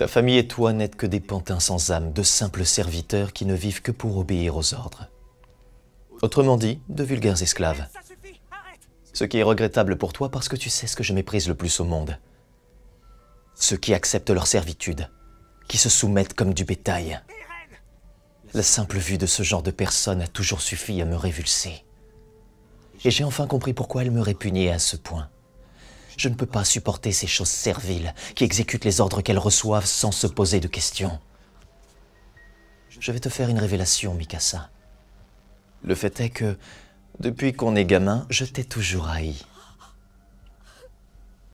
Ta famille et toi n'êtes que des pantins sans âme, de simples serviteurs qui ne vivent que pour obéir aux ordres. Autrement dit, de vulgaires esclaves. Ce qui est regrettable pour toi parce que tu sais ce que je méprise le plus au monde. Ceux qui acceptent leur servitude, qui se soumettent comme du bétail. La simple vue de ce genre de personnes a toujours suffi à me révulser. Et j'ai enfin compris pourquoi elle me répugnait à ce point. Je ne peux pas supporter ces choses serviles qui exécutent les ordres qu'elles reçoivent sans se poser de questions. Je vais te faire une révélation, Mikasa. Le fait est que, depuis qu'on est gamin, je t'ai toujours haï.